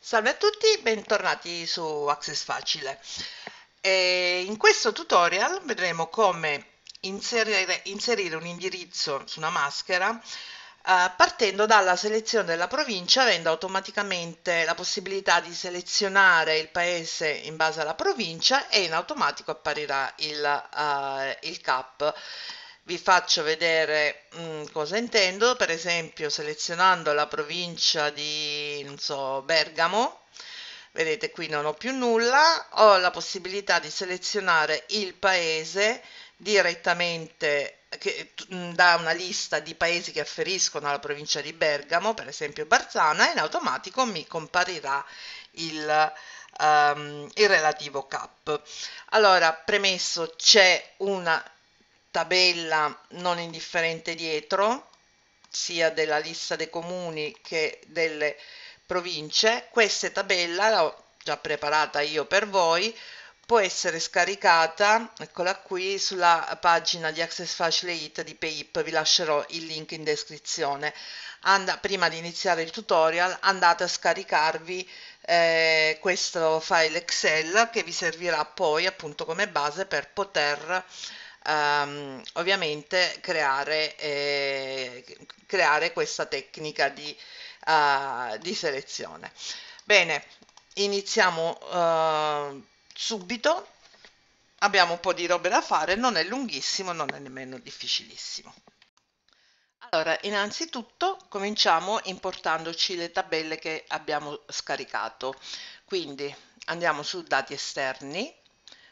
Salve a tutti, bentornati su Access Facile. E in questo tutorial vedremo come inserire, inserire un indirizzo su una maschera eh, partendo dalla selezione della provincia avendo automaticamente la possibilità di selezionare il paese in base alla provincia e in automatico apparirà il, eh, il CAP. Vi faccio vedere mh, mm, cosa intendo, per esempio selezionando la provincia di so, Bergamo, vedete qui non ho più nulla, ho la possibilità di selezionare il paese direttamente che, mm, da una lista di paesi che afferiscono alla provincia di Bergamo, per esempio Barzana, e in automatico mi comparirà il, um, il relativo CAP. Allora, premesso, c'è una tabella non indifferente dietro, sia della lista dei comuni che delle province. Questa tabella l'ho già preparata io per voi, può essere scaricata, eccola qui, sulla pagina di Access Facility di PayIP, vi lascerò il link in descrizione. And prima di iniziare il tutorial andate a scaricarvi eh, questo file Excel che vi servirà poi appunto come base per poter ehm, ovviamente creare, eh, creare, questa tecnica di, eh, di selezione. Bene, iniziamo eh, subito, abbiamo un po' di robe da fare, non è lunghissimo, non è nemmeno difficilissimo. Allora, innanzitutto cominciamo importandoci le tabelle che abbiamo scaricato. Quindi andiamo su dati esterni,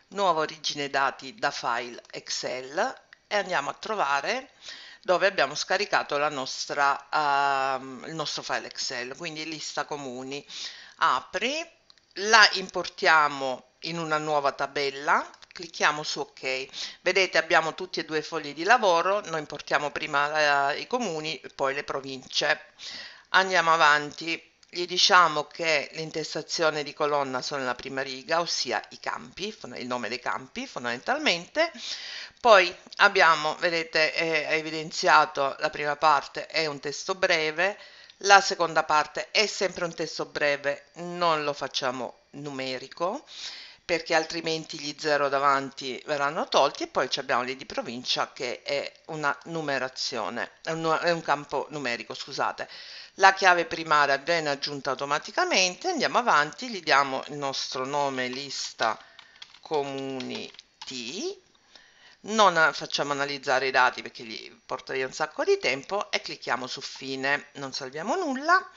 nuova origine dati da file Excel e andiamo a trovare dove abbiamo scaricato nostra, uh, il nostro file Excel, quindi lista comuni. Apri la importiamo in una nuova tabella clicchiamo su ok vedete abbiamo tutti e due i fogli di lavoro noi importiamo prima la, eh, i comuni poi le province andiamo avanti gli diciamo che l'intestazione di colonna sono la prima riga, ossia i campi, il nome dei campi fondamentalmente. Poi abbiamo, vedete, è evidenziato la prima parte, è un testo breve, la seconda parte è sempre un testo breve, non lo facciamo numerico perché altrimenti gli zero davanti verranno tolti e poi abbiamo lì di provincia che è una numerazione, è un, è un campo numerico, scusate. La chiave primaria viene aggiunta automaticamente, andiamo avanti, gli diamo il nostro nome lista community non facciamo analizzare i dati perché gli porta un sacco di tempo e clicchiamo su fine, non salviamo nulla,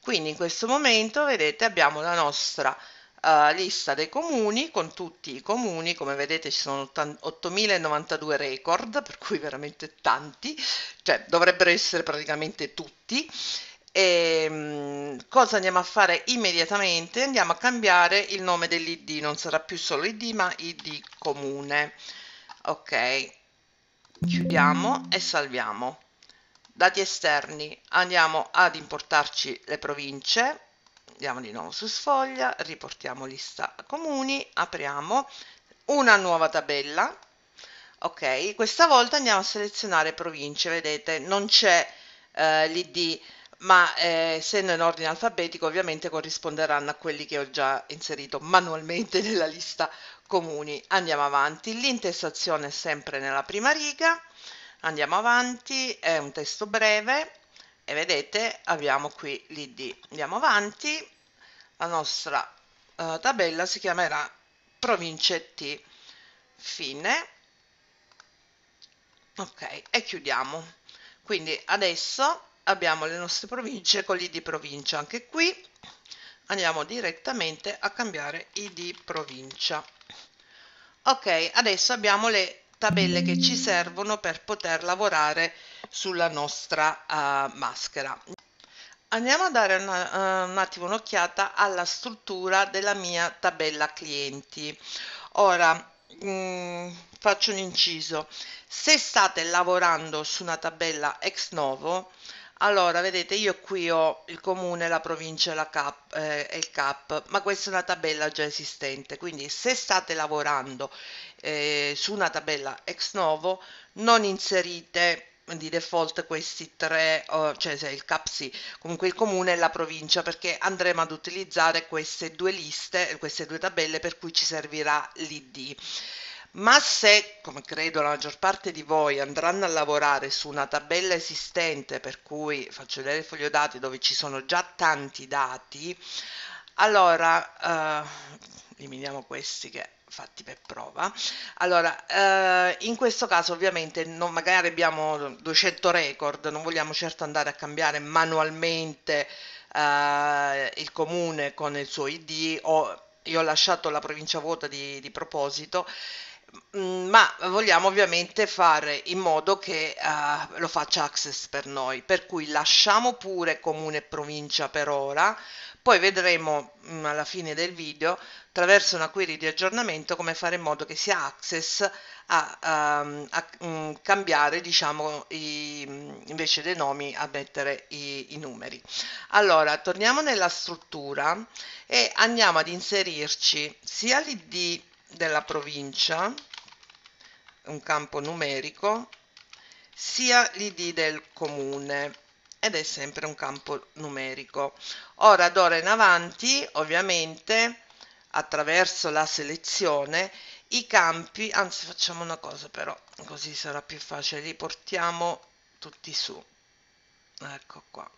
quindi in questo momento vedete abbiamo la nostra uh, lista dei comuni con tutti i comuni, come vedete ci sono 8092 record, per cui veramente tanti, cioè dovrebbero essere praticamente tutti. E ehm, cosa andiamo a fare immediatamente? Andiamo a cambiare il nome dell'ID, non sarà più solo ID ma ID comune ok chiudiamo e salviamo dati esterni andiamo ad importarci le province andiamo di nuovo su sfoglia riportiamo lista comuni apriamo una nuova tabella ok questa volta andiamo a selezionare province vedete non c'è eh, l'id ma eh, essendo in ordine alfabetico ovviamente corrisponderanno a quelli che ho già inserito manualmente nella lista comuni. Andiamo avanti, l'intestazione è sempre nella prima riga, andiamo avanti, è un testo breve e vedete abbiamo qui l'id. Andiamo avanti, la nostra eh, tabella si chiamerà province T. Fine. Ok, e chiudiamo. Quindi adesso abbiamo le nostre province con l'id provincia anche qui andiamo direttamente a cambiare id provincia ok adesso abbiamo le tabelle che ci servono per poter lavorare sulla nostra uh, maschera andiamo a dare una, uh, un attimo un'occhiata alla struttura della mia tabella clienti ora mh, mm, faccio un inciso se state lavorando su una tabella ex novo allora, vedete, io qui ho il comune, la provincia la eh, e il CAP, ma questa è una tabella già esistente, quindi se state lavorando eh, su una tabella ex novo, non inserite di default questi tre, oh, cioè se il CAP sì, comunque il comune e la provincia, perché andremo ad utilizzare queste due liste, queste due tabelle per cui ci servirà l'ID. Ma se, come credo la maggior parte di voi, andranno a lavorare su una tabella esistente, per cui faccio vedere il foglio dati dove ci sono già tanti dati, allora eh, eliminiamo questi che fatti per prova. Allora, eh, in questo caso ovviamente non, magari abbiamo 200 record, non vogliamo certo andare a cambiare manualmente eh, il comune con il suo ID o io ho lasciato la provincia vuota di, di proposito Mm, ma vogliamo ovviamente fare in modo che uh, lo faccia Access per noi, per cui lasciamo pure comune e provincia per ora, poi vedremo mh, mm, alla fine del video attraverso una query di aggiornamento come fare in modo che sia Access a, um, a um, cambiare diciamo i, invece dei nomi a mettere i, i numeri. Allora torniamo nella struttura e andiamo ad inserirci sia l'id della provincia, un campo numerico, sia l'id del comune ed è sempre un campo numerico. Ora d'ora in avanti ovviamente attraverso la selezione i campi, anzi facciamo una cosa però così sarà più facile, li portiamo tutti su, ecco qua,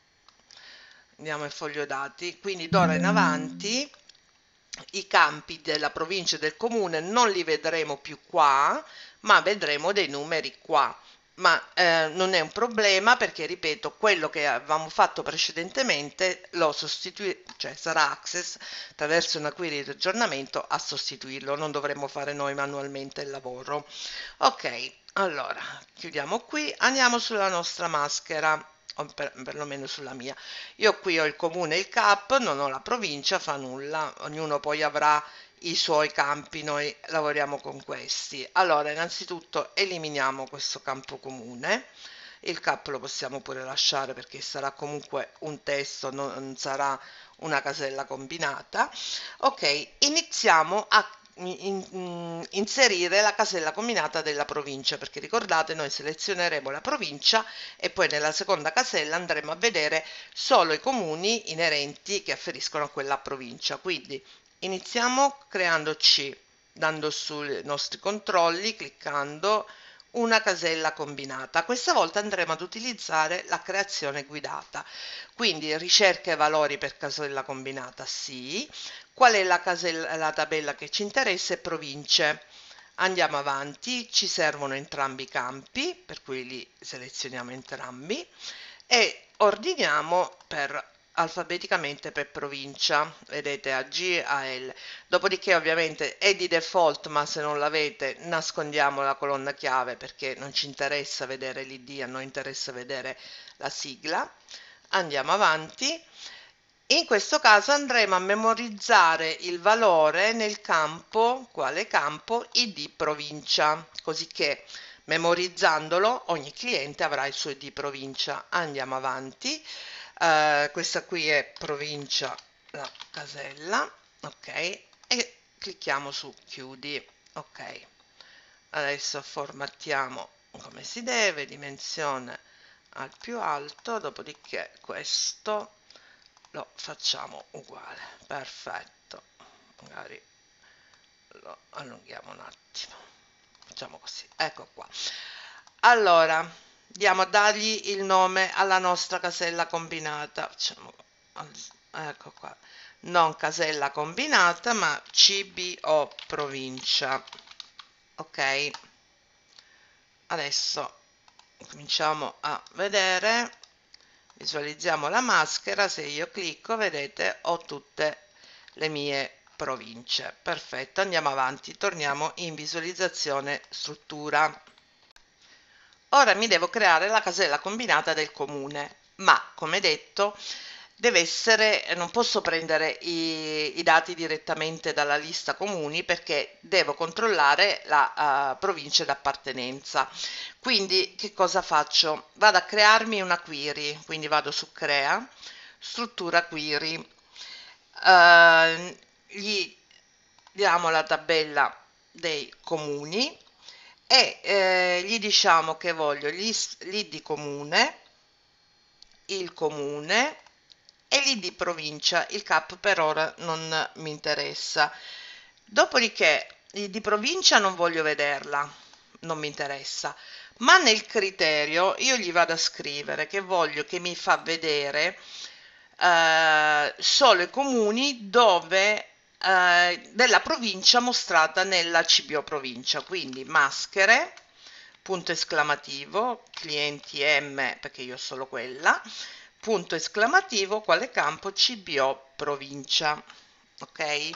andiamo al foglio dati, quindi d'ora in avanti i campi della provincia e del comune non li vedremo più qua, ma vedremo dei numeri qua. Ma eh, non è un problema perché, ripeto, quello che avevamo fatto precedentemente lo sostituirà, cioè sarà Access attraverso una query di aggiornamento a sostituirlo, non dovremmo fare noi manualmente il lavoro. Ok, allora chiudiamo qui, andiamo sulla nostra maschera o per, perlomeno sulla mia. Io qui ho il comune e il CAP, non ho la provincia, fa nulla, ognuno poi avrà i suoi campi, noi lavoriamo con questi. Allora, innanzitutto eliminiamo questo campo comune, il CAP lo possiamo pure lasciare perché sarà comunque un testo, non sarà una casella combinata. Ok, iniziamo a Mm, inserire la casella combinata della provincia perché ricordate noi selezioneremo la provincia e poi nella seconda casella andremo a vedere solo i comuni inerenti che afferiscono a quella provincia quindi iniziamo creandoci dando sui nostri controlli cliccando una casella combinata. Questa volta andremo ad utilizzare la creazione guidata, quindi ricerca e valori per casella combinata sì, qual è la, casella, la tabella che ci interessa e province. Andiamo avanti, ci servono entrambi i campi, per cui li selezioniamo entrambi e ordiniamo per alfabeticamente per provincia, vedete a G, a L. Dopodiché ovviamente è di default, ma se non l'avete nascondiamo la colonna chiave perché non ci interessa vedere l'ID, a noi interessa vedere la sigla. Andiamo avanti. In questo caso andremo a memorizzare il valore nel campo, quale campo? ID provincia, così che memorizzandolo ogni cliente avrà il suo ID provincia. Andiamo avanti. Eh, questa qui è provincia la casella ok e clicchiamo su chiudi ok adesso formattiamo come si deve dimensione al più alto dopodiché questo lo facciamo uguale perfetto magari lo allunghiamo un attimo facciamo così ecco qua allora andiamo a dargli il nome alla nostra casella combinata facciamo ecco qua non casella combinata ma CBO provincia ok adesso cominciamo a vedere visualizziamo la maschera se io clicco vedete ho tutte le mie province perfetto andiamo avanti torniamo in visualizzazione struttura Ora mi devo creare la casella combinata del comune, ma come detto deve essere, non posso prendere i, i dati direttamente dalla lista comuni perché devo controllare la uh, provincia d'appartenenza. Quindi che cosa faccio? Vado a crearmi una query, quindi vado su crea, struttura query, uh, gli diamo la tabella dei comuni e eh, gli diciamo che voglio l'id comune, il comune e l'id provincia, il cap per ora non mi interessa. Dopodiché l'id provincia non voglio vederla, non mi interessa, ma nel criterio io gli vado a scrivere che voglio che mi fa vedere eh, solo i comuni dove della eh, provincia mostrata nella CBO provincia, quindi maschere, punto esclamativo, clienti M perché io ho solo quella, punto esclamativo, quale campo CBO provincia. Ok?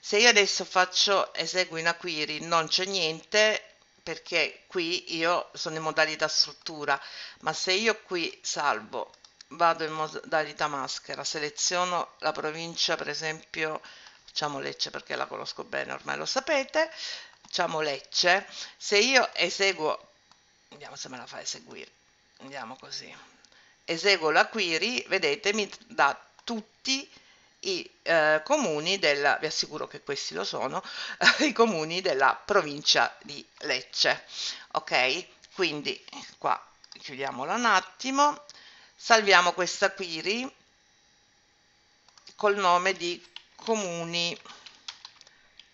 Se io adesso faccio eseguo una query non c'è niente perché qui io sono in modalità struttura, ma se io qui salvo, vado in modalità maschera, seleziono la provincia per esempio facciamo Lecce perché la conosco bene, ormai lo sapete, facciamo Lecce, se io eseguo, vediamo se me la fa eseguire, andiamo così, eseguo la query, vedete mi dà tutti i eh, comuni della, vi assicuro che questi lo sono, i comuni della provincia di Lecce, ok? Quindi qua chiudiamola un attimo, salviamo questa query col nome di comuni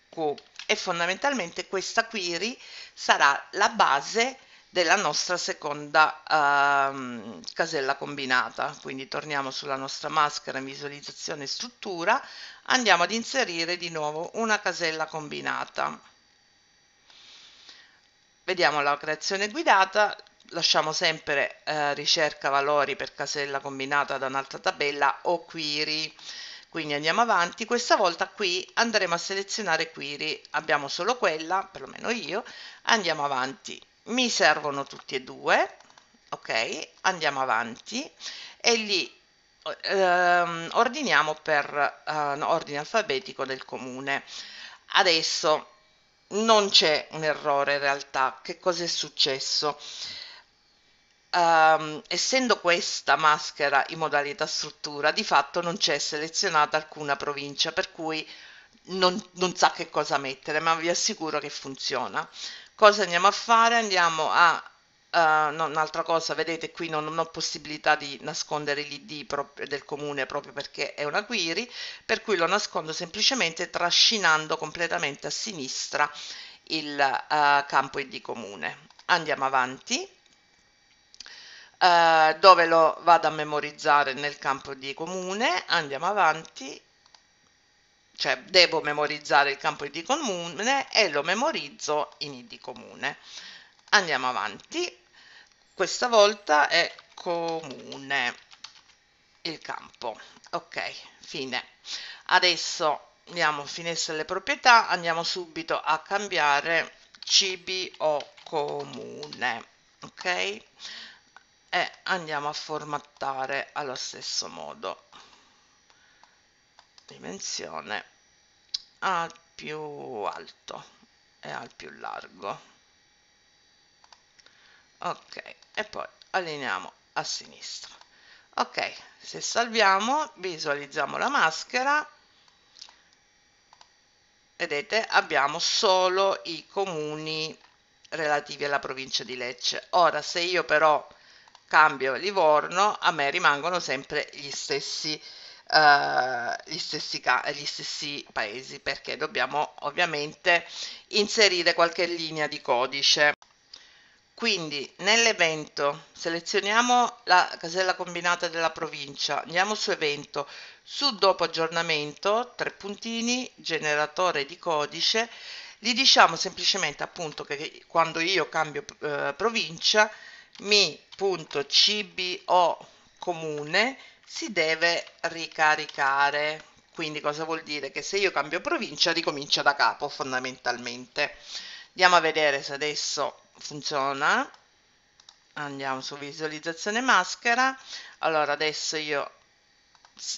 Q e fondamentalmente questa query sarà la base della nostra seconda ehm, casella combinata. Quindi torniamo sulla nostra maschera in visualizzazione struttura, andiamo ad inserire di nuovo una casella combinata. Vediamo la creazione guidata, lasciamo sempre eh, ricerca valori per casella combinata da un'altra tabella o query. Quindi andiamo avanti, questa volta qui andremo a selezionare query, abbiamo solo quella, perlomeno io, andiamo avanti. Mi servono tutti e due, ok, andiamo avanti e li ehm, ordiniamo per eh, ordine alfabetico del comune. Adesso non c'è un errore in realtà, che cosa è successo? ehm, essendo questa maschera in modalità struttura, di fatto non c'è selezionata alcuna provincia, per cui non, non sa che cosa mettere, ma vi assicuro che funziona. Cosa andiamo a fare? Andiamo a Uh, no, un'altra cosa, vedete qui non, non ho possibilità di nascondere l'ID del comune proprio perché è una query, per cui lo nascondo semplicemente trascinando completamente a sinistra il uh, campo ID comune. Andiamo avanti eh, dove lo vado a memorizzare nel campo di comune, andiamo avanti, cioè devo memorizzare il campo di comune e lo memorizzo in ID comune. Andiamo avanti, questa volta è comune il campo. Ok, fine. Adesso andiamo finestra delle proprietà, andiamo subito a cambiare cibi o comune. Ok? e andiamo a formattare allo stesso modo dimensione al più alto e al più largo ok e poi allineiamo a sinistra ok se salviamo visualizziamo la maschera vedete abbiamo solo i comuni relativi alla provincia di Lecce ora se io però cambio Livorno, a me rimangono sempre gli stessi, uh, gli stessi, gli stessi paesi perché dobbiamo ovviamente inserire qualche linea di codice. Quindi nell'evento selezioniamo la casella combinata della provincia, andiamo su evento, su dopo aggiornamento, tre puntini, generatore di codice, gli diciamo semplicemente appunto che quando io cambio eh, provincia mi.cbo comune si deve ricaricare. Quindi cosa vuol dire? Che se io cambio provincia ricomincia da capo fondamentalmente. Andiamo a vedere se adesso funziona. Andiamo su visualizzazione maschera. Allora adesso io,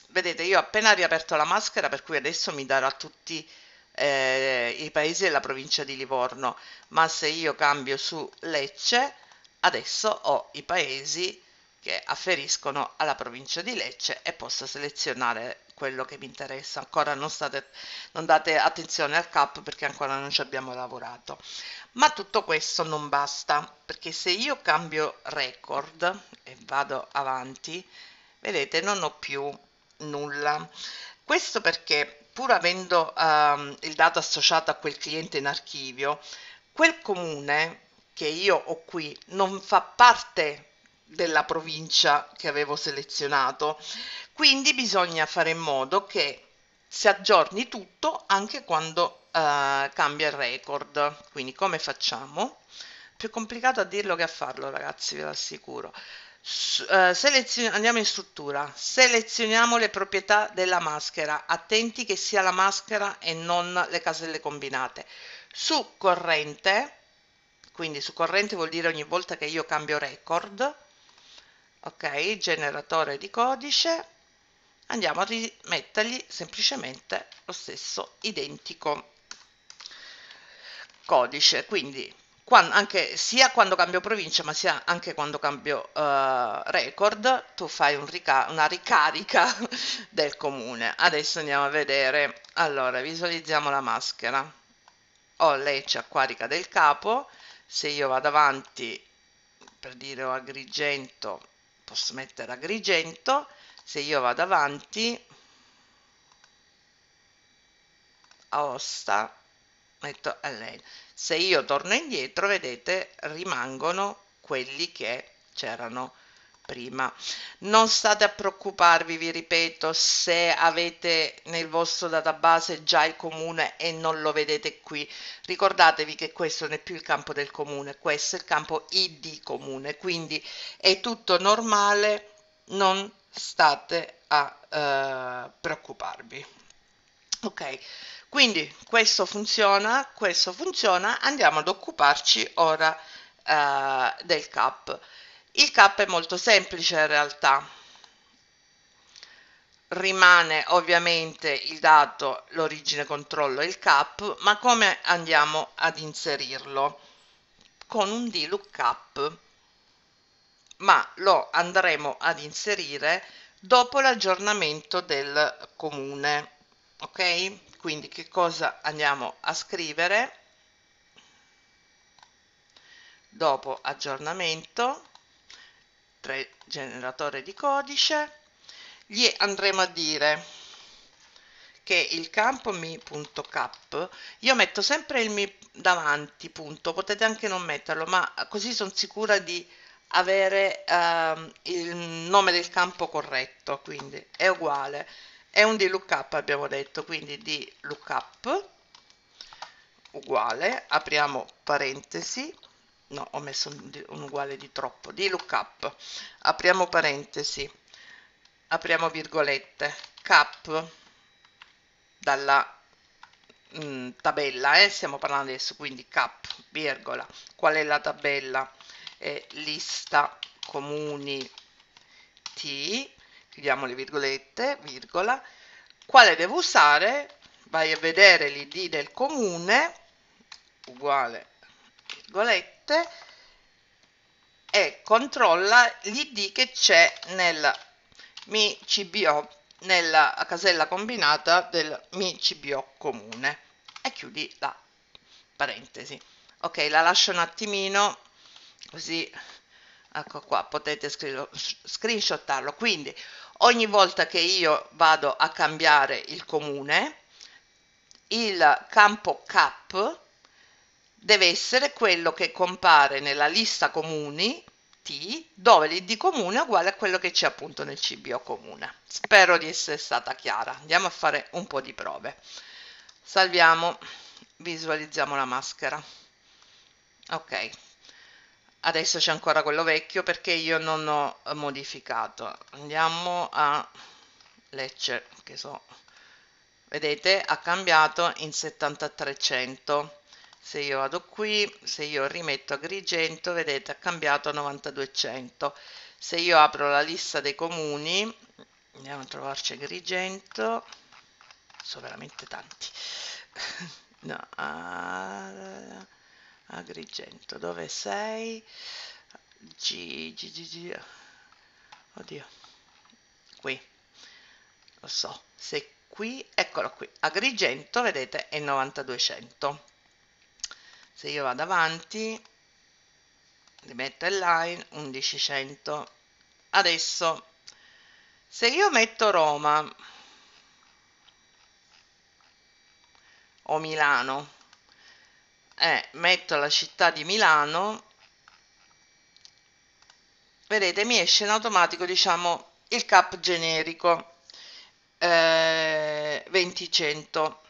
vedete io ho appena riaperto la maschera per cui adesso mi darà tutti eh, i paesi della provincia di Livorno. Ma se io cambio su Lecce Adesso ho i paesi che afferiscono alla provincia di Lecce e posso selezionare quello che mi interessa. Ancora non, state, non date attenzione al cap perché ancora non ci abbiamo lavorato. Ma tutto questo non basta perché se io cambio record e vado avanti, vedete non ho più nulla. Questo perché pur avendo ehm, il dato associato a quel cliente in archivio, quel comune che io ho qui non fa parte della provincia che avevo selezionato, quindi bisogna fare in modo che si aggiorni tutto anche quando eh, cambia il record. Quindi come facciamo? Più complicato a dirlo che a farlo ragazzi, ve lo assicuro. Uh, andiamo in struttura, selezioniamo le proprietà della maschera, attenti che sia la maschera e non le caselle combinate. Su corrente quindi su corrente vuol dire ogni volta che io cambio record ok generatore di codice andiamo a rimettergli semplicemente lo stesso identico codice quindi quando, anche, sia quando cambio provincia ma sia anche quando cambio uh, record tu fai un rica una ricarica del comune adesso andiamo a vedere allora visualizziamo la maschera ho lecce acquarica del capo se io vado avanti per dire ho agrigento posso mettere agrigento se io vado avanti Aosta metto Allen se io torno indietro vedete rimangono quelli che c'erano prima. Non state a preoccuparvi, vi ripeto, se avete nel vostro database già il comune e non lo vedete qui. Ricordatevi che questo non è più il campo del comune, questo è il campo ID comune, quindi è tutto normale, non state a eh, preoccuparvi. Ok, quindi questo funziona, questo funziona, andiamo ad occuparci ora eh, del CAP. Il cap è molto semplice in realtà. Rimane ovviamente il dato, l'origine controllo e il cap, ma come andiamo ad inserirlo? Con un D lookup, ma lo andremo ad inserire dopo l'aggiornamento del comune. Ok? Quindi che cosa andiamo a scrivere? Dopo aggiornamento oltre generatore di codice gli andremo a dire che il campo mi.cap io metto sempre il mi davanti punto potete anche non metterlo ma così sono sicura di avere ehm, il nome del campo corretto quindi è uguale è un di lookup abbiamo detto quindi di lookup uguale apriamo parentesi no ho messo un, uguale di troppo di lookup apriamo parentesi apriamo virgolette cap dalla mh, mm, tabella eh, stiamo parlando adesso quindi cap virgola qual è la tabella è lista comuni t chiudiamo le virgolette virgola quale devo usare vai a vedere l'id del comune uguale virgolette 7 e controlla l'id che c'è nel mi CBO nella casella combinata del mi CBO comune e chiudi la parentesi ok la lascio un attimino così ecco qua potete screenshotarlo quindi ogni volta che io vado a cambiare il comune il campo cap deve essere quello che compare nella lista comuni T, dove l'id comune è uguale a quello che c'è appunto nel CBO comune. Spero di essere stata chiara. Andiamo a fare un po' di prove. Salviamo, visualizziamo la maschera. Ok, adesso c'è ancora quello vecchio perché io non ho modificato. Andiamo a lecture, che so, vedete ha cambiato in 7300 se io vado qui se io rimetto Agrigento vedete ha cambiato a 9200 se io apro la lista dei comuni andiamo a trovarci Agrigento sono veramente tanti no, ah, Agrigento dove sei? G, G, G, G. oddio qui lo so se qui eccolo qui Agrigento vedete è 9200 se io vado avanti li metto in line 1100 adesso se io metto Roma o Milano e eh, metto la città di Milano vedete mi esce in automatico diciamo il cap generico eh, 20 100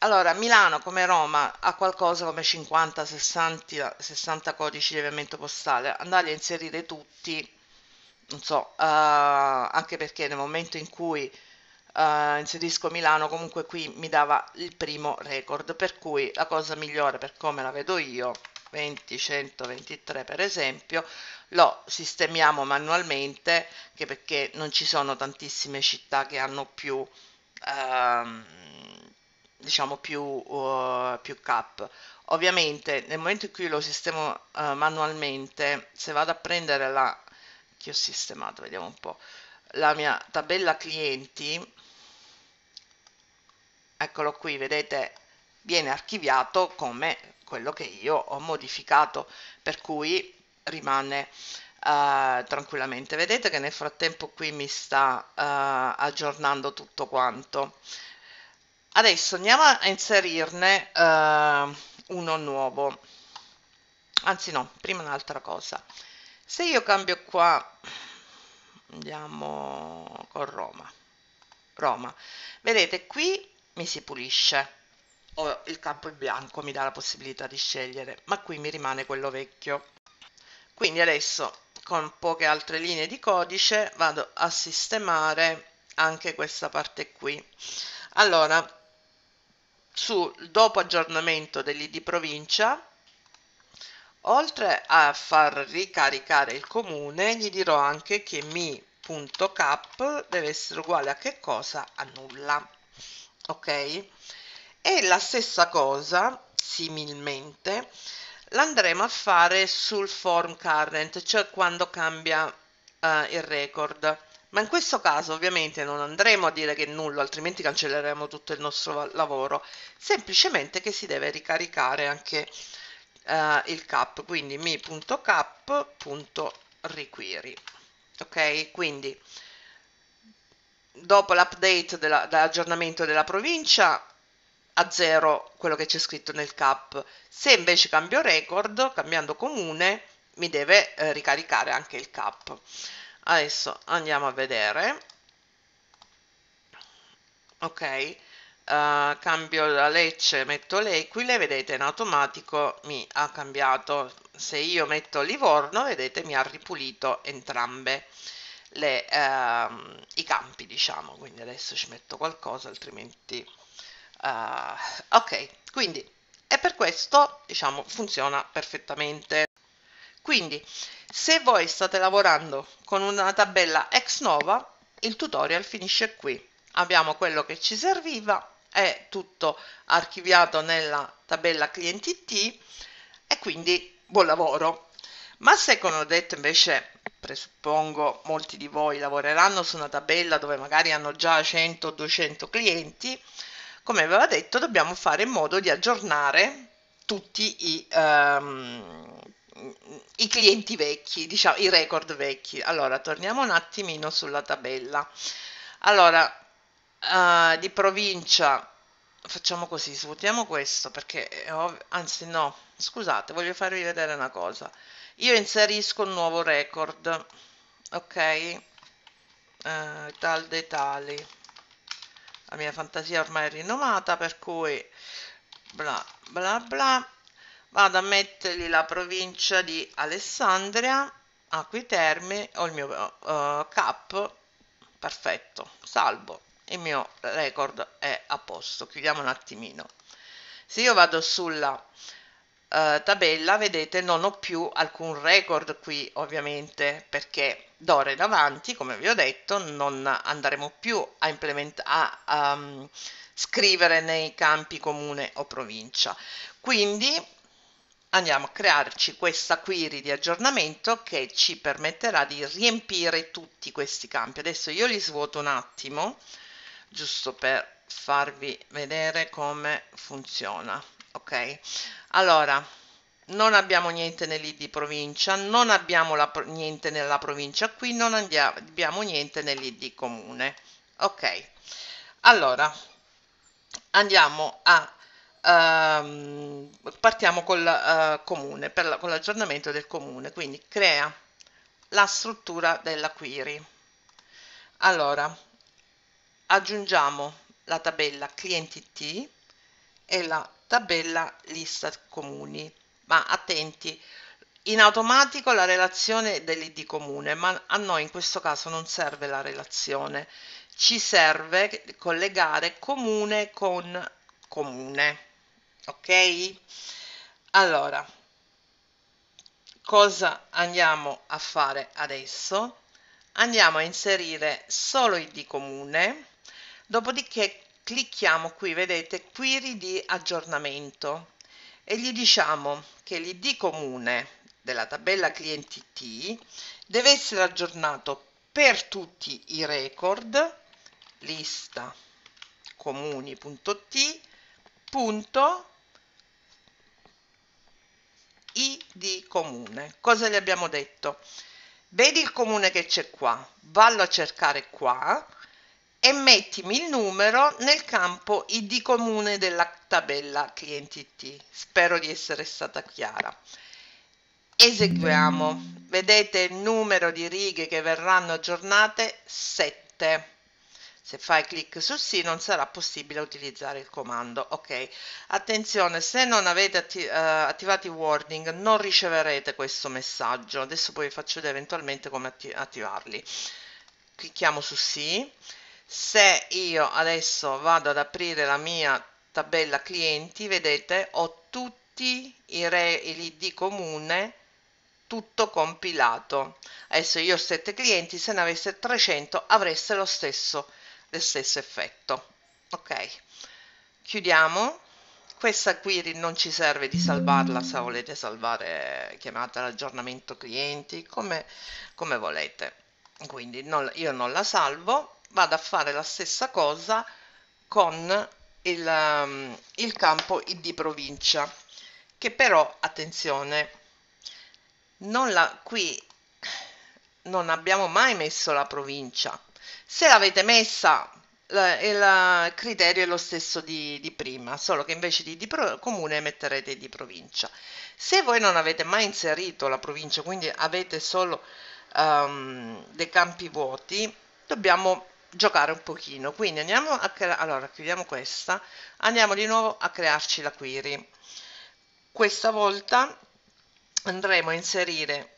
allora, Milano come Roma ha qualcosa come 50, 60, 60 codici di avviamento postale, andarli a inserire tutti, non so, uh, anche perché nel momento in cui uh, inserisco Milano comunque qui mi dava il primo record, per cui la cosa migliore per come la vedo io, 20, 123 per esempio, lo sistemiamo manualmente, anche perché non ci sono tantissime città che hanno più... Uh, diciamo più, uh, più cap. Ovviamente nel momento in cui lo sistemo uh, manualmente, se vado a prendere la che ho sistemato, vediamo un po', la mia tabella clienti, eccolo qui, vedete, viene archiviato come quello che io ho modificato, per cui rimane uh, tranquillamente. Vedete che nel frattempo qui mi sta aggiornando tutto quanto. Adesso andiamo a inserirne uh, uno nuovo. Anzi no, prima un'altra cosa. Se io cambio qua, andiamo con Roma. Roma. Vedete, qui mi si pulisce. Oh, il campo in bianco mi dà la possibilità di scegliere, ma qui mi rimane quello vecchio. Quindi adesso con poche altre linee di codice vado a sistemare anche questa parte qui. Allora, sul dopo aggiornamento dell'ID provincia oltre a far ricaricare il comune gli dirò anche che mi.cap deve essere uguale a che cosa? a nulla ok? e la stessa cosa similmente l'andremo a fare sul form current cioè quando cambia uh, il record ma in questo caso ovviamente non andremo a dire che nulla, altrimenti cancelleremo tutto il nostro lavoro, semplicemente che si deve ricaricare anche eh, il cap, quindi mi.cap.requery. Ok, quindi dopo l'update dell'aggiornamento della provincia a zero quello che c'è scritto nel cap. Se invece cambio record, cambiando comune, mi deve eh, ricaricare anche il cap adesso andiamo a vedere ok uh, cambio la lecce metto lei qui le vedete in automatico mi ha cambiato se io metto Livorno vedete mi ha ripulito entrambe le, uh, i campi diciamo quindi adesso ci metto qualcosa altrimenti uh, ok quindi e per questo diciamo funziona perfettamente quindi, se voi state lavorando con una tabella ex nova, il tutorial finisce qui. Abbiamo quello che ci serviva, è tutto archiviato nella tabella clienti T e quindi buon lavoro. Ma se come ho detto invece presuppongo molti di voi lavoreranno su una tabella dove magari hanno già 100 200 clienti, come aveva detto dobbiamo fare in modo di aggiornare tutti i, ehm, i clienti vecchi, diciamo i record vecchi. Allora, torniamo un attimino sulla tabella. Allora, uh, di provincia, facciamo così, svuotiamo questo perché, anzi no, scusate, voglio farvi vedere una cosa. Io inserisco un nuovo record, ok? Uh, tal dei tali. La mia fantasia ormai è rinomata, per cui bla bla bla vado a mettergli la provincia di Alessandria, Acqui Terme, ho il mio uh, cap, perfetto, salvo, il mio record è a posto, chiudiamo un attimino. Se io vado sulla Uh, tabella vedete non ho più alcun record qui ovviamente perché d'ora in avanti come vi ho detto non andremo più a, implementare a mm, scrivere nei campi comune o provincia quindi andiamo a crearci questa query di aggiornamento che ci permetterà di riempire tutti questi campi. Adesso io li svuoto un attimo, giusto per farvi vedere come funziona. Ok, allora non abbiamo niente nell'id di provincia, non abbiamo la, niente nella provincia qui, non andiamo, abbiamo niente nell'id comune. Ok, allora andiamo a ehm, partiamo col eh, comune, la, con l'aggiornamento del comune, quindi crea la struttura della query. Allora, aggiungiamo la tabella clienti T e la tabella lista comuni, ma attenti, in automatico la relazione dell'id comune, ma a noi in questo caso non serve la relazione, ci serve collegare comune con comune ok? Allora, cosa andiamo a fare adesso? Andiamo a inserire solo il di comune, dopodiché clicchiamo qui, vedete, query di aggiornamento e gli diciamo che l'ID comune della tabella clienti T deve essere aggiornato per tutti i record lista comuni.t punto i di comune. Cosa gli abbiamo detto? Vedi il comune che c'è qua, vallo a cercare qua e mettimi il numero nel campo ID comune della tabella clienti T. Spero di essere stata chiara. Eseguiamo. Vedete il numero di righe che verranno aggiornate? 7. Se fai clic su sì non sarà possibile utilizzare il comando. Ok, attenzione, se non avete atti uh, eh, attivato i warning non riceverete questo messaggio. Adesso poi vi faccio vedere eventualmente come atti attivarli. Clicchiamo su sì. Se io adesso vado ad aprire la mia tabella clienti, vedete, ho tutti i re l'id comune tutto compilato. Adesso io ho 7 clienti, se ne avesse 300 avreste lo stesso lo stesso effetto ok chiudiamo questa query non ci serve di salvarla se volete salvare chiamatela aggiornamento clienti come, come volete quindi non, io non la salvo vado a fare la stessa cosa con il, um, il campo id provincia che però attenzione non la, qui non abbiamo mai messo la provincia se l'avete messa, il criterio è lo stesso di, di prima, solo che invece di, di pro, comune metterete di provincia. Se voi non avete mai inserito la provincia, quindi avete solo um, dei campi vuoti, dobbiamo giocare un pochino. Quindi andiamo a creare, allora chiudiamo questa, andiamo di nuovo a crearci la query. Questa volta andremo a inserire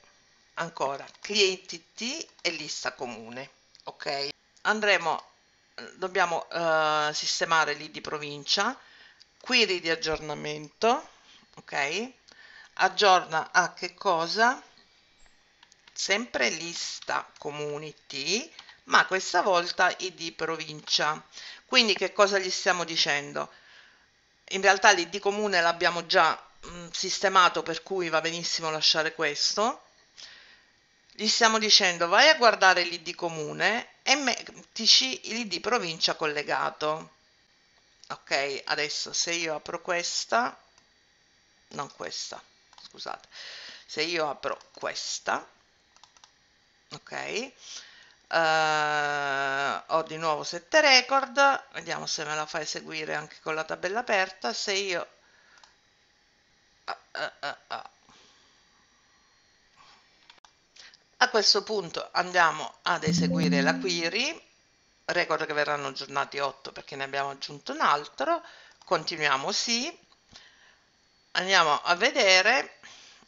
ancora clienti T e lista comune, ok? andremo, dobbiamo uh, sistemare l'id provincia, query di aggiornamento, ok? Aggiorna a che cosa? Sempre lista community, ma questa volta id provincia. Quindi che cosa gli stiamo dicendo? In realtà l'id comune l'abbiamo già mh, mm, sistemato, per cui va benissimo lasciare questo. Gli stiamo dicendo vai a guardare l'id comune MTC l'id provincia collegato ok adesso se io apro questa non questa scusate se io apro questa ok Uh, ho di nuovo sette record vediamo se me la fa eseguire anche con la tabella aperta se io uh, uh, A questo punto andiamo ad eseguire la query, record che verranno aggiornati 8 perché ne abbiamo aggiunto un altro, continuiamo sì, andiamo a vedere,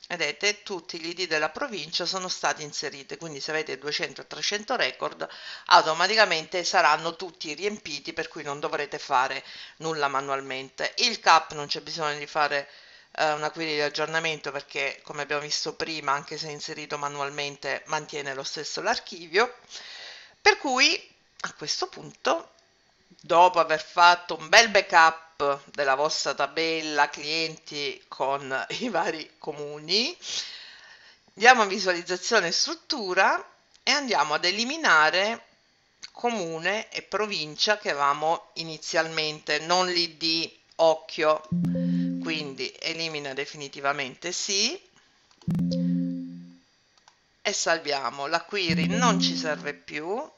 vedete tutti gli ID della provincia sono stati inseriti, quindi se avete 200-300 record automaticamente saranno tutti riempiti per cui non dovrete fare nulla manualmente. Il CAP non c'è bisogno di fare eh, una query di aggiornamento perché come abbiamo visto prima anche se inserito manualmente mantiene lo stesso l'archivio per cui a questo punto dopo aver fatto un bel backup della vostra tabella clienti con i vari comuni diamo visualizzazione e struttura e andiamo ad eliminare comune e provincia che avevamo inizialmente, non l'ID, occhio quindi elimina definitivamente sì e salviamo. La query non ci serve più,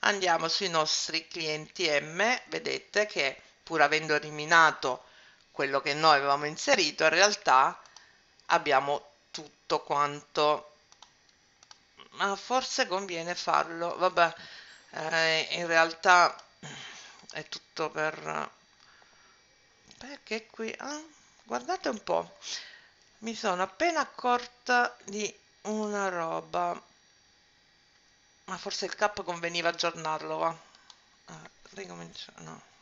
andiamo sui nostri clienti M, vedete che pur avendo eliminato quello che noi avevamo inserito, in realtà abbiamo tutto quanto. Ma forse conviene farlo, vabbè, eh, in realtà è tutto per... Perché qui... Ah guardate un po' mi sono appena accorta di una roba ma forse il cap conveniva aggiornarlo va ah, eh, ricominciamo no